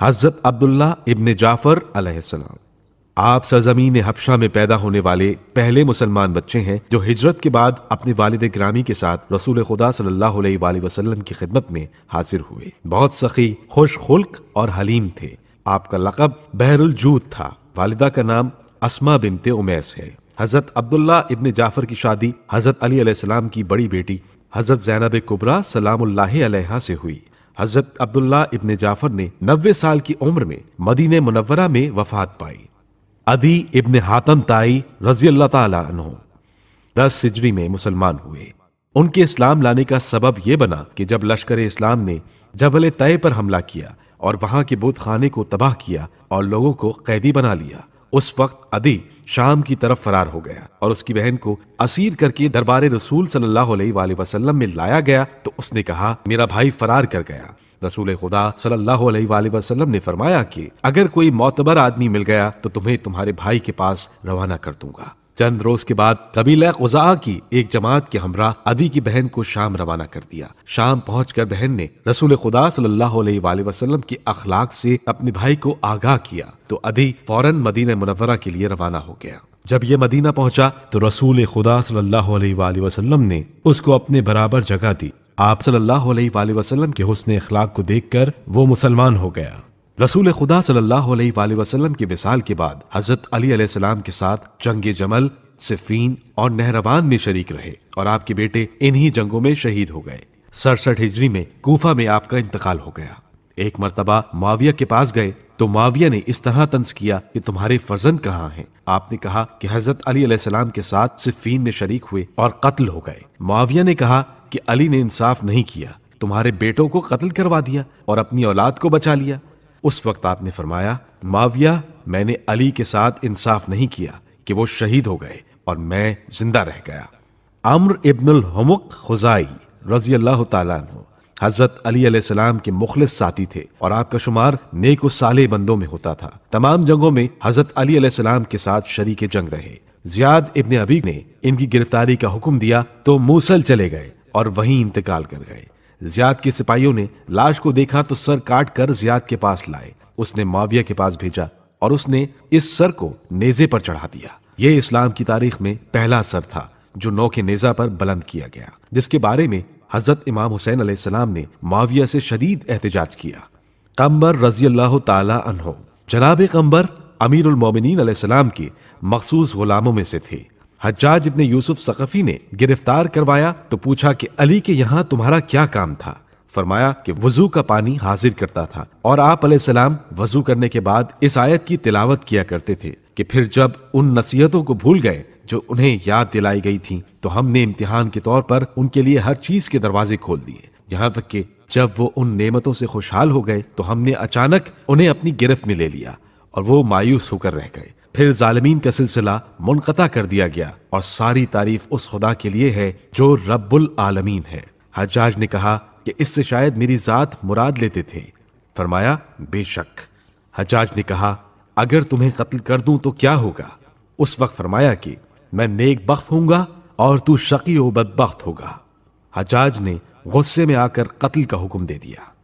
हजरत अब्दुल्ला इब्ने जाफर अलैहिस्सलाम आप सरजमीन हबशा में पैदा होने वाले पहले मुसलमान बच्चे हैं जो हिजरत के बाद अपने वालिद ग्रामी के साथ रसूल खुदा सल्लल्लाहु अलैहि वसल्लम की खिदमत में हाजिर हुए बहुत सखी खुश खुल्क और हलीम थे आपका लकब बहरुल जूद था वालिदा का नाम असमा बिनते उमैस है हजरत अब्दुल्ला इबन जाफर की शादी हजरत अली की बड़ी बेटी हजरत जैनब कुबरा सलाम से हुई हजरत अब्दुल्ला इब्ने जाफर ने नब्बे साल की उम्र में मदीन मुनवरा में वफात पाई अदी इब्न हातम ताई रजी अल्लाह दस सिजरी में मुसलमान हुए उनके इस्लाम लाने का सबब यह बना कि जब लश्कर इस्लाम ने जबल तय पर हमला किया और वहां के बुत खाने को तबाह किया और लोगों को कैदी बना लिया उस वक्त अदी शाम की तरफ फरार हो गया और उसकी बहन को असीर करके दरबार रसूल सल्लल्लाहु अलैहि वसल्लम में लाया गया तो उसने कहा मेरा भाई फरार कर गया रसूल खुदा सल्लल्लाहु अलैहि वसल्लम ने फरमाया कि अगर कोई मोतबर आदमी मिल गया तो तुम्हें तुम्हारे भाई के पास रवाना कर दूंगा चंद रोज के बाद कबीला गुजा की एक जमात के हमरा अदी की बहन को शाम रवाना कर दिया शाम पहुंचकर बहन ने रसूल खुदा सल्लल्लाहु अलैहि वसल्लम के अखलाक से अपने भाई को आगाह किया तो अदी फौरन मदीना मुनवरा के लिए रवाना हो गया जब ये मदीना पहुंचा तो रसूल खुदा सल्लल्लाहु अलैहि वसल्लम ने उसको अपने बराबर जगह दी आप सल्लल्लाहु अलैहि वसल्लम के हुस्न अखलाक को देखकर वो मुसलमान हो गया रसूल खुदा सल्लल्लाहु अलैहि वसल्लम के विसाल के बाद हजरत अली अलैहिस्सलाम के साथ जंग जमल सिफीन और नहरवान में शरीक रहे और आपके बेटे इन्हीं जंगों में शहीद हो गए सड़सठ हिजरी में कोफा में आपका इंतकाल हो गया एक मरतबा माविया के पास गए तो माविया ने इस तरह तंज किया कि तुम्हारे फर्जंद कहाँ हैं आपने कहा कि हजरत अली अलैहिस्सलाम के साथ सिफीन में शरीक हुए और कत्ल हो गए माविया ने कहा कि अली ने इंसाफ नहीं किया तुम्हारे बेटों को कत्ल करवा दिया और अपनी औलाद को बचा लिया उस वक्त आपने फरमाया माविया मैंने अली के साथ इंसाफ नहीं किया कि वो शहीद हो गए और मैं जिंदा रह गया अम्र इब्नुल हमुक खुजाई रजी अल्लाह तु हजरत अली सलाम के मुखलिस साथी थे और आपका शुमार नेक साले बंदों में होता था तमाम जंगों में हजरत अली सलाम के साथ शरीक जंग रहे जियाद इब्ने अबी ने इनकी गिरफ्तारी का हुक्म दिया तो मूसल चले गए और वहीं इंतकाल कर गए जियाद के सिपाहियों ने लाश को देखा तो सर काट कर जियाद के पास लाए उसने माविया के पास भेजा और उसने इस सर को नेजे पर चढ़ा दिया यह इस्लाम की तारीख में पहला सर था जो नौ के नेजा पर बुलंद किया गया जिसके बारे में हजरत इमाम हुसैन सलाम ने माविया से शदीद एहतजाज किया कंबर रजी अल्लाह तहो जनाब कंबर अमीर उलमोमिन के मखसूस गुलामों में से थे हज्जाज इब्ने यूसुफ सकफ़ी ने गिरफ्तार करवाया तो पूछा कि अली के यहाँ तुम्हारा क्या काम था फरमाया कि वजू का पानी हाजिर करता था और आप सलाम वजू करने के बाद इस आयत की तिलावत किया करते थे कि फिर जब उन नसीहतों को भूल गए जो उन्हें याद दिलाई गई थी तो हमने इम्तिहान के तौर पर उनके लिए हर चीज के दरवाजे खोल दिए यहाँ तक कि जब वो उन नेमतों से खुशहाल हो गए तो हमने अचानक उन्हें अपनी गिरफ्त में ले लिया और वो मायूस होकर रह गए फिर जालमीन का सिलसिला मुनक़ता कर दिया गया और सारी तारीफ उस खुदा के लिए है जो रब्बुल आलमीन है हजाज ने कहा कि इससे शायद मेरी ज़ात मुराद लेते थे फरमाया बेशक हजाज ने कहा अगर तुम्हें कत्ल कर दूं तो क्या होगा उस वक्त फरमाया कि मैं नेक बख हूंगा और तू शकी व बदबख्त होगा हजाज ने गुस्से में आकर कत्ल का हुक्म दे दिया